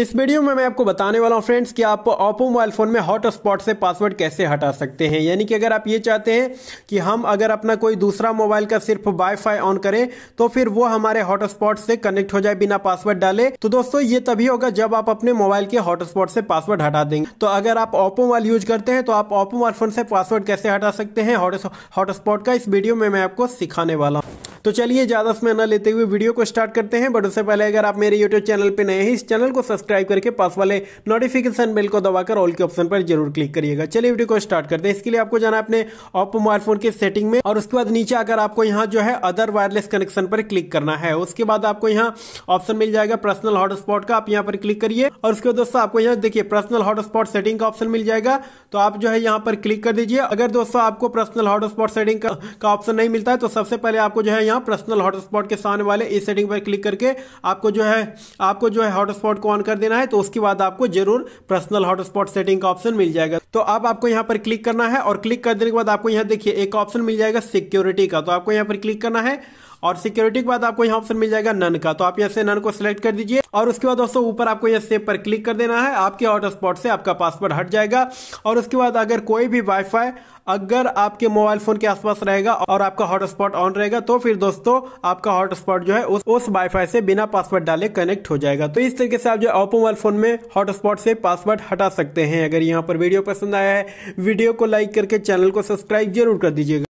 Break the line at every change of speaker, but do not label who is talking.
इस वीडियो में मैं आपको बताने वाला हूँ फ्रेंड्स कि आप ओप्पो मोबाइल फ़ोन में हॉटस्पॉट से पासवर्ड कैसे हटा सकते हैं यानी कि अगर आप ये चाहते हैं कि हम अगर अपना कोई दूसरा मोबाइल का सिर्फ वाईफाई ऑन करें तो फिर वो हमारे हॉटस्पॉट से कनेक्ट हो जाए बिना पासवर्ड डाले तो दोस्तों ये तभी होगा जब आप अपने मोबाइल के हॉटस्पॉट से पासवर्ड हटा देंगे तो अगर आप ओप्पो मोबाइल यूज करते हैं तो आप ओप्पो मोबाइल फ़ोन से पासवर्ड कैसे हटा सकते हैं हॉटस्पॉट का इस वीडियो में मैं आपको सिखाने वाला हूँ तो चलिए ज़्यादा समय ना लेते हुए वीडियो को स्टार्ट करते हैं बट उससे पहले अगर आप मेरे यूट्यूब चैनल पर नए हैं इस चैनल को सब्सक्राइब करके पास वाले नोटिफिकेशन बिल को दबाकर ऑल के ऑप्शन पर जरूर क्लिक करिएगा चलिए वीडियो को स्टार्ट करते हैं इसके लिए आपको जाना अपने ओप्पो मोबाइल फोन के सेटिंग में और उसके बाद नीचे आकर आपको यहाँ जो है अदर वायरलेस कनेक्शन पर क्लिक करना है उसके बाद आपको यहाँ ऑप्शन मिल जाएगा पर्सनल हॉटस्पॉट का आप यहाँ पर क्लिक करिए और उसके बाद दोस्तों आपको यहाँ देखिए पर्सनल हॉटस्पॉट सेटिंग का ऑप्शन मिल जाएगा तो आप जो है यहाँ पर क्लिक कर दीजिए अगर दोस्तों आपको पर्सनल हॉटस्पॉट सेटिंग का ऑप्शन नहीं मिलता है तो सबसे पहले आपको जो है यहाँ यहाँ पर्सनल हॉटस्पॉट के सामने वाले इस सेटिंग पर क्लिक करके आपको जो है आपको जो है हॉटस्पॉट को ऑन कर देना है तो उसके बाद आपको जरूर पर्सनल हॉटस्पॉट सेटिंग का ऑप्शन मिल जाएगा तो अब आपको यहाँ पर क्लिक करना है और क्लिक कर देने के बाद आपको यहाँ देखिए एक ऑप्शन मिल जाएगा सिक्योरिटी का तो आपको यहाँ पर क्लिक करना है और सिक्योरिटी के बाद आपको यहाँ ऑप्शन मिल जाएगा नन का तो आप यहाँ से नन को सिलेक्ट कर दीजिए और उसके बाद दोस्तों ऊपर आपको यहाँ सेव पर क्लिक कर देना है आपके हॉटस्पॉट से आपका पासवर्ड हट जाएगा और उसके बाद अगर कोई भी वाईफाई अगर आपके मोबाइल फोन के आसपास रहेगा और आपका हॉटस्पॉट ऑन रहेगा तो फिर दोस्तों आपका हॉटस्पॉट जो है उस उस वाईफाई से बिना पासवर्ड डाले कनेक्ट हो जाएगा तो इस तरीके से आप जो ओप्पो मोबाइल फोन में हॉटस्पॉट से पासवर्ड हटा सकते हैं अगर यहाँ पर वीडियो पसंद आया है वीडियो को लाइक करके चैनल को सब्सक्राइब जरूर कर दीजिएगा